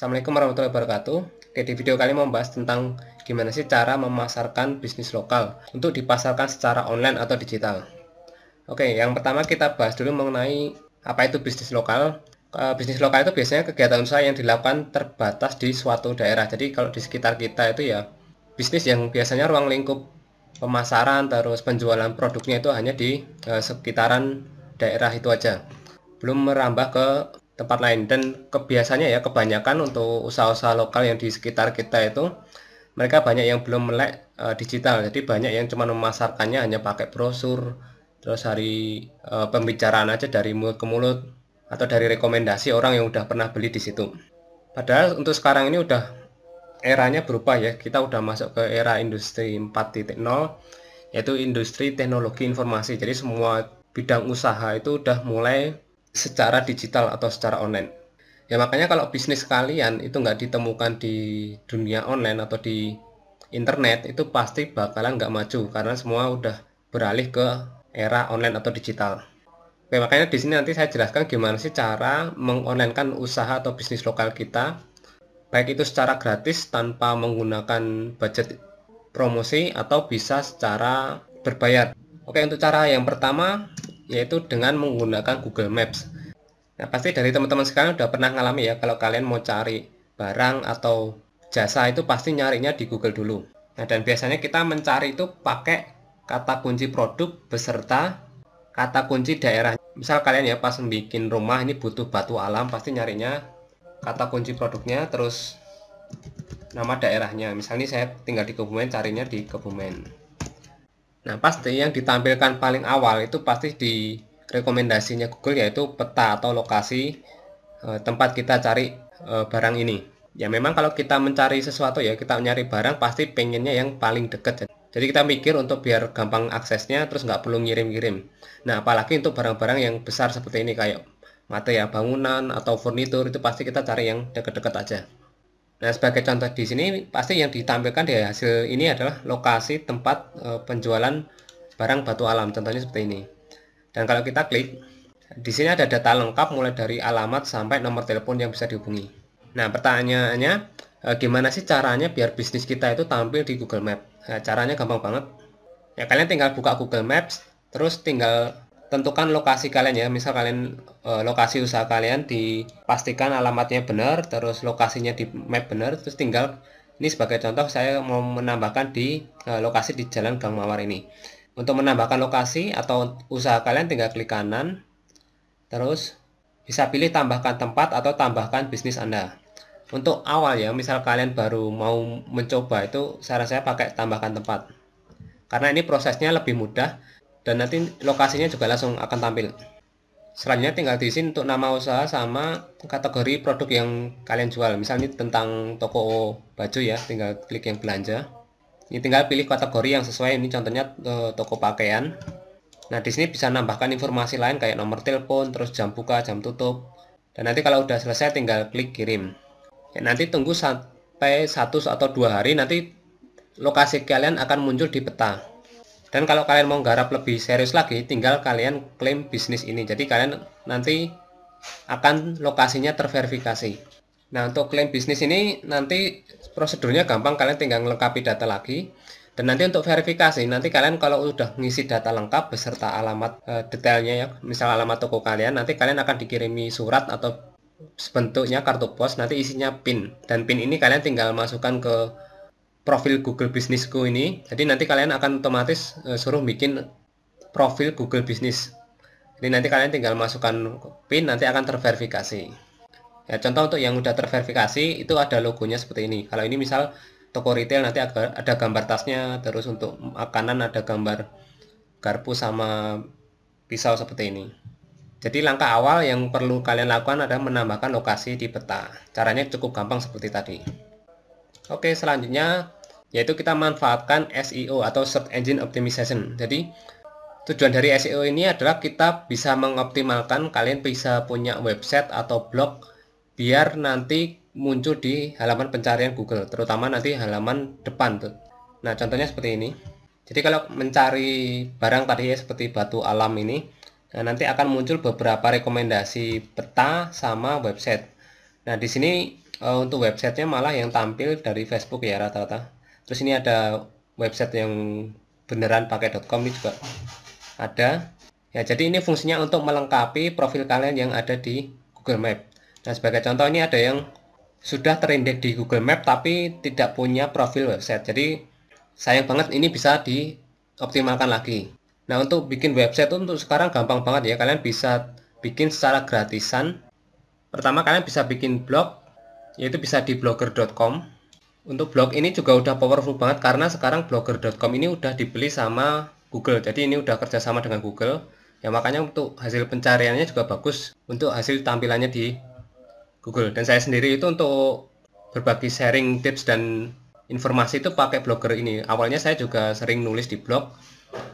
Assalamualaikum warahmatullahi wabarakatuh. Oke, di video kali ini membahas tentang gimana sih cara memasarkan bisnis lokal untuk dipasarkan secara online atau digital. Oke, yang pertama kita bahas dulu mengenai apa itu bisnis lokal. E, bisnis lokal itu biasanya kegiatan usaha yang dilakukan terbatas di suatu daerah. Jadi kalau di sekitar kita itu ya bisnis yang biasanya ruang lingkup pemasaran terus penjualan produknya itu hanya di e, sekitaran daerah itu aja. Belum merambah ke tempat lain dan kebiasaannya ya kebanyakan untuk usaha-usaha lokal yang di sekitar kita itu mereka banyak yang belum melek e, digital jadi banyak yang cuma memasarkannya hanya pakai brosur terus hari e, pembicaraan aja dari mulut ke mulut atau dari rekomendasi orang yang udah pernah beli di situ padahal untuk sekarang ini udah eranya berubah ya kita udah masuk ke era industri 4.0 yaitu industri teknologi informasi jadi semua bidang usaha itu udah mulai secara digital atau secara online. Ya makanya kalau bisnis kalian itu nggak ditemukan di dunia online atau di internet itu pasti bakalan nggak maju karena semua udah beralih ke era online atau digital. Oke, makanya di sini nanti saya jelaskan gimana sih cara mengonlinekan usaha atau bisnis lokal kita baik itu secara gratis tanpa menggunakan budget promosi atau bisa secara berbayar. Oke, untuk cara yang pertama yaitu dengan menggunakan Google Maps. Nah, pasti dari teman-teman sekarang udah pernah ngalami ya kalau kalian mau cari barang atau jasa itu pasti nyarinya di Google dulu. Nah, dan biasanya kita mencari itu pakai kata kunci produk beserta kata kunci daerah. Misal kalian ya pas bikin rumah ini butuh batu alam pasti nyarinya kata kunci produknya terus nama daerahnya. Misalnya saya tinggal di Kebumen carinya di Kebumen. Nah, pasti yang ditampilkan paling awal itu pasti di rekomendasinya Google yaitu peta atau lokasi eh, tempat kita cari eh, barang ini. Ya memang kalau kita mencari sesuatu ya, kita mencari barang pasti pengennya yang paling dekat. Jadi kita mikir untuk biar gampang aksesnya terus nggak perlu ngirim-ngirim. Nah, apalagi untuk barang-barang yang besar seperti ini kayak material ya bangunan atau furnitur itu pasti kita cari yang dekat-dekat aja. Nah, sebagai contoh di sini pasti yang ditampilkan di hasil ini adalah lokasi tempat e, penjualan barang batu alam, contohnya seperti ini. Dan kalau kita klik, di sini ada data lengkap mulai dari alamat sampai nomor telepon yang bisa dihubungi. Nah, pertanyaannya e, gimana sih caranya biar bisnis kita itu tampil di Google Maps Nah, caranya gampang banget. Ya kalian tinggal buka Google Maps, terus tinggal tentukan lokasi kalian ya misal kalian e, lokasi usaha kalian dipastikan alamatnya benar terus lokasinya di map benar terus tinggal ini sebagai contoh saya mau menambahkan di e, lokasi di jalan Gang Mawar ini untuk menambahkan lokasi atau usaha kalian tinggal klik kanan terus bisa pilih tambahkan tempat atau tambahkan bisnis Anda untuk awal ya misal kalian baru mau mencoba itu saran saya pakai tambahkan tempat karena ini prosesnya lebih mudah dan nanti lokasinya juga langsung akan tampil selanjutnya tinggal sini untuk nama usaha sama kategori produk yang kalian jual misalnya tentang toko baju ya tinggal klik yang belanja ini tinggal pilih kategori yang sesuai ini contohnya eh, toko pakaian nah di sini bisa nambahkan informasi lain kayak nomor telepon terus jam buka jam tutup dan nanti kalau udah selesai tinggal klik kirim ya, nanti tunggu sampai satu atau dua hari nanti lokasi kalian akan muncul di peta dan kalau kalian mau garap lebih serius lagi tinggal kalian klaim bisnis ini jadi kalian nanti akan lokasinya terverifikasi nah untuk klaim bisnis ini nanti prosedurnya gampang kalian tinggal lengkapi data lagi dan nanti untuk verifikasi nanti kalian kalau udah ngisi data lengkap beserta alamat e, detailnya ya misal alamat toko kalian nanti kalian akan dikirimi surat atau bentuknya kartu pos nanti isinya pin dan pin ini kalian tinggal masukkan ke profil Google bisnisku ini. Jadi nanti kalian akan otomatis eh, suruh bikin profil Google bisnis. Jadi nanti kalian tinggal masukkan PIN, nanti akan terverifikasi. Ya, contoh untuk yang udah terverifikasi itu ada logonya seperti ini. Kalau ini misal toko retail nanti ada gambar tasnya, terus untuk makanan ada gambar garpu sama pisau seperti ini. Jadi langkah awal yang perlu kalian lakukan adalah menambahkan lokasi di peta. Caranya cukup gampang seperti tadi. Oke, selanjutnya yaitu kita manfaatkan SEO atau Search Engine Optimization. Jadi tujuan dari SEO ini adalah kita bisa mengoptimalkan kalian bisa punya website atau blog biar nanti muncul di halaman pencarian Google, terutama nanti halaman depan tuh. Nah, contohnya seperti ini. Jadi kalau mencari barang tadi ya seperti batu alam ini, nah nanti akan muncul beberapa rekomendasi peta sama website. Nah, di sini eh, untuk websitenya malah yang tampil dari Facebook ya rata-rata terus ini ada website yang beneran pakai.com ini juga ada ya jadi ini fungsinya untuk melengkapi profil kalian yang ada di Google Map nah sebagai contoh ini ada yang sudah terindek di Google Map tapi tidak punya profil website jadi sayang banget ini bisa dioptimalkan lagi nah untuk bikin website untuk sekarang gampang banget ya kalian bisa bikin secara gratisan pertama kalian bisa bikin blog yaitu bisa di blogger.com untuk blog ini juga udah powerful banget karena sekarang blogger.com ini udah dibeli sama Google. Jadi ini udah kerjasama dengan Google. Ya makanya untuk hasil pencariannya juga bagus untuk hasil tampilannya di Google. Dan saya sendiri itu untuk berbagi sharing tips dan informasi itu pakai blogger ini. Awalnya saya juga sering nulis di blog.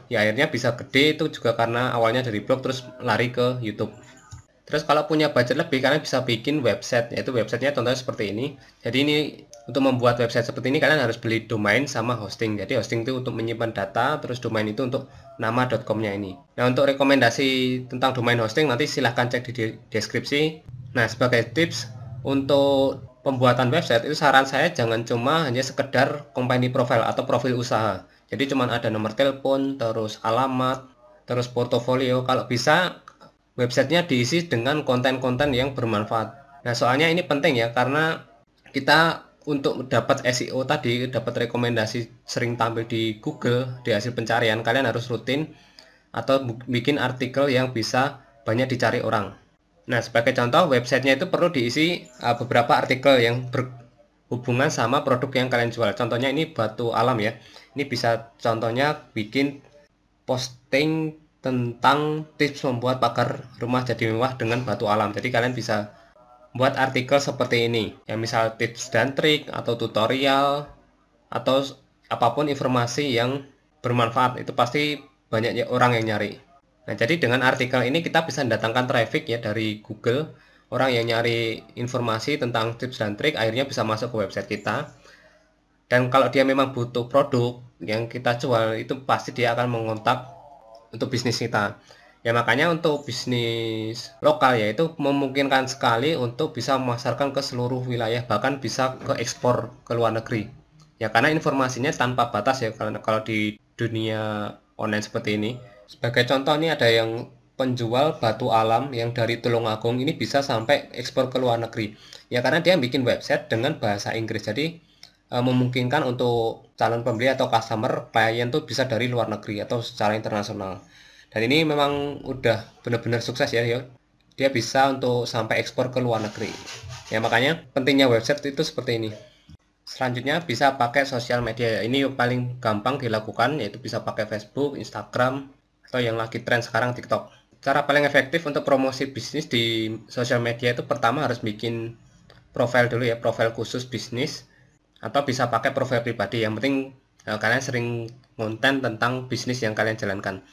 Ya akhirnya bisa gede itu juga karena awalnya dari blog terus lari ke YouTube. Terus kalau punya budget lebih karena bisa bikin website yaitu websitenya contohnya seperti ini. Jadi ini untuk membuat website seperti ini kalian harus beli domain sama hosting jadi hosting itu untuk menyimpan data terus domain itu untuk nama.com-nya ini nah untuk rekomendasi tentang domain hosting nanti silahkan cek di deskripsi nah sebagai tips untuk pembuatan website itu saran saya jangan cuma hanya sekedar company profile atau profil usaha jadi cuma ada nomor telepon terus alamat terus portofolio kalau bisa websitenya diisi dengan konten-konten yang bermanfaat nah soalnya ini penting ya karena kita untuk dapat SEO tadi, dapat rekomendasi sering tampil di Google di hasil pencarian, kalian harus rutin atau bikin artikel yang bisa banyak dicari orang. Nah, sebagai contoh, websitenya itu perlu diisi uh, beberapa artikel yang berhubungan sama produk yang kalian jual. Contohnya ini batu alam ya. Ini bisa contohnya bikin posting tentang tips membuat pagar rumah jadi mewah dengan batu alam. Jadi kalian bisa buat artikel seperti ini, yang misal tips dan trik atau tutorial atau apapun informasi yang bermanfaat itu pasti banyaknya orang yang nyari. Nah, jadi dengan artikel ini kita bisa mendatangkan traffic ya dari Google. Orang yang nyari informasi tentang tips dan trik akhirnya bisa masuk ke website kita. Dan kalau dia memang butuh produk yang kita jual itu pasti dia akan mengontak untuk bisnis kita. Ya makanya untuk bisnis lokal yaitu memungkinkan sekali untuk bisa memasarkan ke seluruh wilayah bahkan bisa ke ekspor ke luar negeri. Ya karena informasinya tanpa batas ya karena kalau di dunia online seperti ini. Sebagai contoh ini ada yang penjual batu alam yang dari Tulungagung ini bisa sampai ekspor ke luar negeri. Ya karena dia bikin website dengan bahasa Inggris. Jadi e, memungkinkan untuk calon pembeli atau customer klien tuh bisa dari luar negeri atau secara internasional dan ini memang udah benar-benar sukses ya Rio dia bisa untuk sampai ekspor ke luar negeri ya makanya pentingnya website itu seperti ini selanjutnya bisa pakai sosial media ya. ini paling gampang dilakukan yaitu bisa pakai Facebook, Instagram atau yang lagi tren sekarang TikTok cara paling efektif untuk promosi bisnis di sosial media itu pertama harus bikin profile dulu ya profile khusus bisnis atau bisa pakai profile pribadi yang penting eh, kalian sering konten tentang bisnis yang kalian jalankan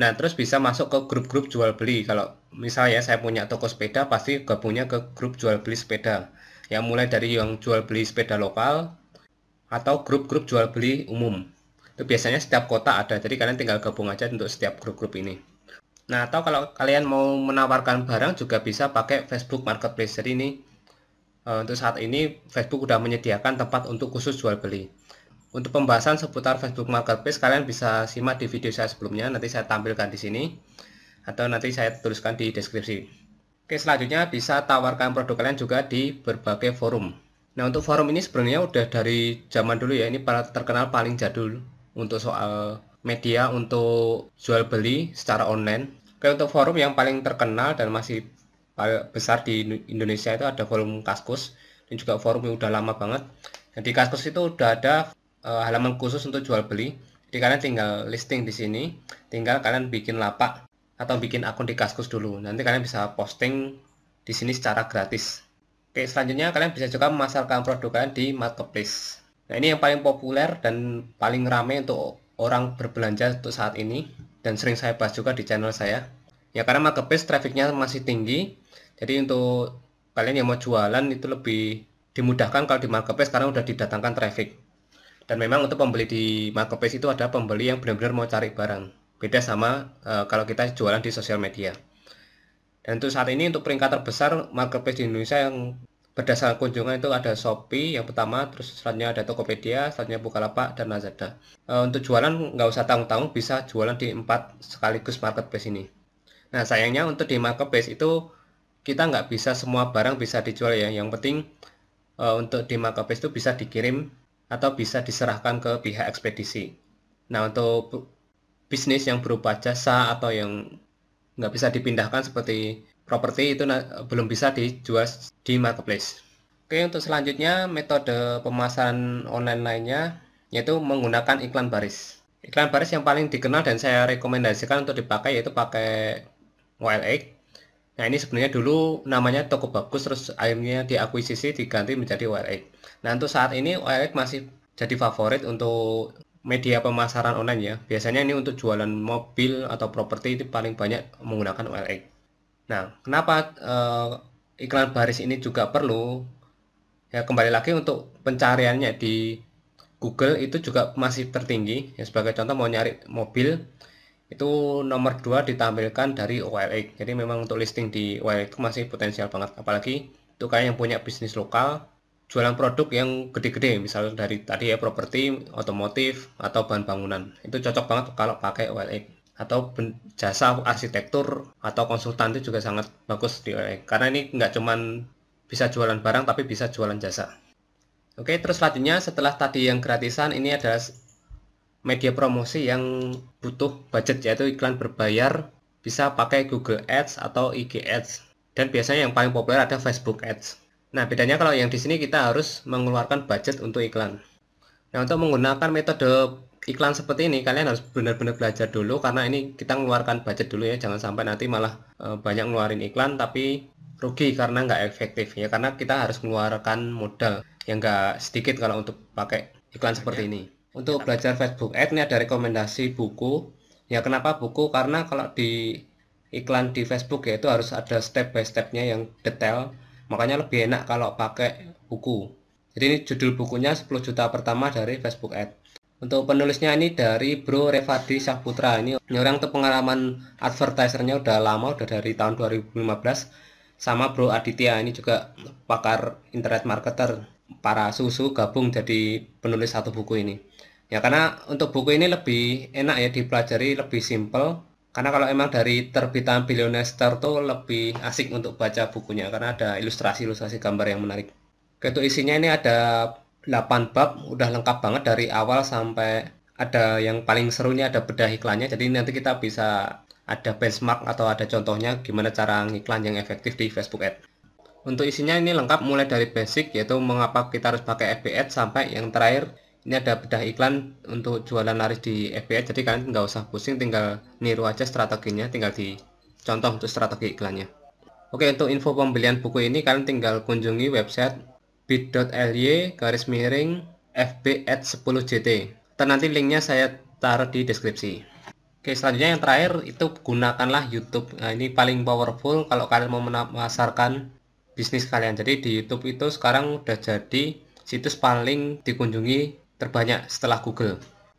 Nah, terus bisa masuk ke grup-grup jual beli. Kalau misalnya saya punya toko sepeda, pasti gabungnya ke grup jual beli sepeda. Yang mulai dari yang jual beli sepeda lokal atau grup-grup jual beli umum. Itu biasanya setiap kota ada, jadi kalian tinggal gabung aja untuk setiap grup-grup ini. Nah, atau kalau kalian mau menawarkan barang juga bisa pakai Facebook Marketplace. Jadi ini eh, untuk saat ini Facebook sudah menyediakan tempat untuk khusus jual beli. Untuk pembahasan seputar Facebook Marketplace, kalian bisa simak di video saya sebelumnya, nanti saya tampilkan di sini, atau nanti saya tuliskan di deskripsi. Oke, selanjutnya bisa tawarkan produk kalian juga di berbagai forum. Nah, untuk forum ini sebenarnya udah dari zaman dulu ya, ini para terkenal paling jadul untuk soal media untuk jual beli secara online. Oke, untuk forum yang paling terkenal dan masih besar di Indonesia itu ada forum Kaskus dan juga forum yang udah lama banget. Di Kaskus itu udah ada uh, halaman khusus untuk jual beli. Jadi kalian tinggal listing di sini, tinggal kalian bikin lapak atau bikin akun di Kaskus dulu. Nanti kalian bisa posting di sini secara gratis. Oke, selanjutnya kalian bisa juga memasarkan produk kalian di marketplace. Nah, ini yang paling populer dan paling ramai untuk orang berbelanja untuk saat ini dan sering saya bahas juga di channel saya. Ya, karena marketplace trafficnya masih tinggi. Jadi untuk kalian yang mau jualan itu lebih dimudahkan kalau di marketplace karena udah didatangkan traffic dan memang untuk pembeli di marketplace itu ada pembeli yang benar-benar mau cari barang beda sama uh, kalau kita jualan di sosial media dan untuk saat ini untuk peringkat terbesar marketplace di Indonesia yang berdasarkan kunjungan itu ada Shopee yang pertama, terus selanjutnya ada Tokopedia, selanjutnya Bukalapak, dan Lazada. E, untuk jualan nggak usah tanggung-tanggung, bisa jualan di empat sekaligus marketplace ini. Nah sayangnya untuk di marketplace itu kita nggak bisa semua barang bisa dijual ya. Yang penting e, untuk di marketplace itu bisa dikirim atau bisa diserahkan ke pihak ekspedisi. Nah, untuk bisnis yang berupa jasa atau yang nggak bisa dipindahkan seperti properti itu belum bisa dijual di marketplace. Oke, untuk selanjutnya metode pemasaran online lainnya yaitu menggunakan iklan baris. Iklan baris yang paling dikenal dan saya rekomendasikan untuk dipakai yaitu pakai OLX. Nah, ini sebenarnya dulu namanya Toko Bagus terus akhirnya diakuisisi diganti menjadi OLX. Nah untuk saat ini OLX masih jadi favorit untuk media pemasaran online ya. Biasanya ini untuk jualan mobil atau properti itu paling banyak menggunakan OLX. Nah kenapa uh, iklan baris ini juga perlu? Ya kembali lagi untuk pencariannya di Google itu juga masih tertinggi. Ya sebagai contoh mau nyari mobil itu nomor 2 ditampilkan dari OLX jadi memang untuk listing di OLX itu masih potensial banget apalagi untuk kalian yang punya bisnis lokal jualan produk yang gede-gede misalnya dari tadi ya properti otomotif atau bahan bangunan itu cocok banget kalau pakai OLX e. atau jasa arsitektur atau konsultan itu juga sangat bagus di OLX e. karena ini nggak cuman bisa jualan barang tapi bisa jualan jasa oke terus selanjutnya setelah tadi yang gratisan ini adalah media promosi yang butuh budget yaitu iklan berbayar bisa pakai Google Ads atau IG Ads dan biasanya yang paling populer ada Facebook Ads Nah, bedanya kalau yang di sini kita harus mengeluarkan budget untuk iklan. Nah, untuk menggunakan metode iklan seperti ini, kalian harus benar-benar belajar dulu karena ini kita mengeluarkan budget dulu ya, jangan sampai nanti malah e, banyak ngeluarin iklan tapi rugi karena nggak efektif ya, karena kita harus mengeluarkan modal yang nggak sedikit kalau untuk pakai iklan seperti iya. ini. Untuk belajar Facebook Ads ini ada rekomendasi buku. Ya kenapa buku? Karena kalau di iklan di Facebook ya itu harus ada step by stepnya yang detail makanya lebih enak kalau pakai buku jadi ini judul bukunya 10 juta pertama dari Facebook Ad untuk penulisnya ini dari Bro Revardi Saputra ini orang tuh pengalaman advertisernya udah lama udah dari tahun 2015 sama Bro Aditya ini juga pakar internet marketer para susu gabung jadi penulis satu buku ini ya karena untuk buku ini lebih enak ya dipelajari lebih simple karena kalau emang dari terbitan Billionester tuh lebih asik untuk baca bukunya karena ada ilustrasi-ilustrasi gambar yang menarik. Oke, isinya ini ada 8 bab, udah lengkap banget dari awal sampai ada yang paling serunya ada bedah iklannya. Jadi nanti kita bisa ada benchmark atau ada contohnya gimana cara ngiklan yang efektif di Facebook Ads. Untuk isinya ini lengkap mulai dari basic yaitu mengapa kita harus pakai FB Ads sampai yang terakhir ini ada bedah iklan untuk jualan laris di FBA jadi kalian nggak usah pusing tinggal niru aja strateginya tinggal di contoh untuk strategi iklannya oke untuk info pembelian buku ini kalian tinggal kunjungi website bit.ly garis miring fb at 10jt dan nanti linknya saya taruh di deskripsi oke selanjutnya yang terakhir itu gunakanlah youtube nah ini paling powerful kalau kalian mau memasarkan bisnis kalian jadi di youtube itu sekarang udah jadi situs paling dikunjungi terbanyak setelah Google.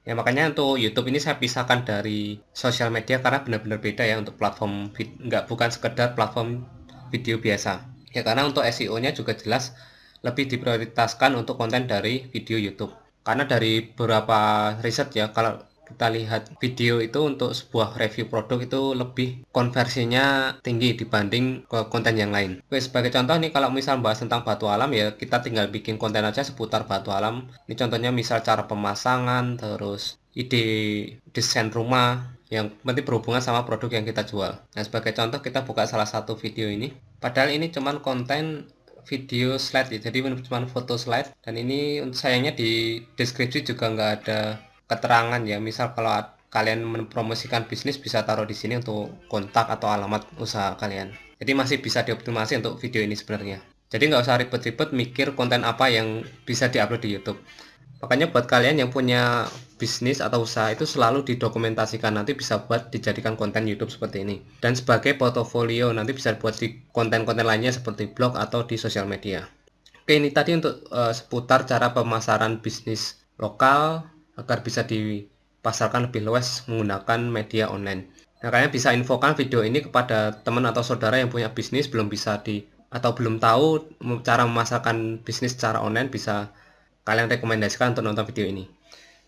Ya makanya untuk YouTube ini saya pisahkan dari sosial media karena benar-benar beda ya untuk platform nggak bukan sekedar platform video biasa. Ya karena untuk SEO-nya juga jelas lebih diprioritaskan untuk konten dari video YouTube. Karena dari beberapa riset ya kalau kita lihat video itu untuk sebuah review produk itu lebih konversinya tinggi dibanding ke konten yang lain. Oke, sebagai contoh nih kalau misal bahas tentang batu alam ya kita tinggal bikin konten aja seputar batu alam. Ini contohnya misal cara pemasangan, terus ide desain rumah, yang penting berhubungan sama produk yang kita jual. Nah, sebagai contoh kita buka salah satu video ini. Padahal ini cuman konten video slide ya, jadi cuma foto slide dan ini sayangnya di deskripsi juga nggak ada keterangan ya misal kalau kalian mempromosikan bisnis bisa taruh di sini untuk kontak atau alamat usaha kalian jadi masih bisa dioptimasi untuk video ini sebenarnya jadi nggak usah ribet-ribet mikir konten apa yang bisa diupload di YouTube makanya buat kalian yang punya bisnis atau usaha itu selalu didokumentasikan nanti bisa buat dijadikan konten YouTube seperti ini dan sebagai portofolio nanti bisa buat di konten-konten lainnya seperti blog atau di sosial media oke ini tadi untuk uh, seputar cara pemasaran bisnis lokal agar bisa dipasarkan lebih luas menggunakan media online. Nah, kalian bisa infokan video ini kepada teman atau saudara yang punya bisnis belum bisa di atau belum tahu cara memasarkan bisnis secara online bisa kalian rekomendasikan untuk nonton video ini.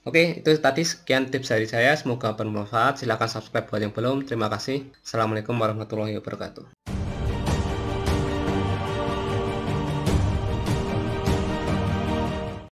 Oke, itu tadi sekian tips dari saya. Semoga bermanfaat. Silahkan subscribe buat yang belum. Terima kasih. Assalamualaikum warahmatullahi wabarakatuh.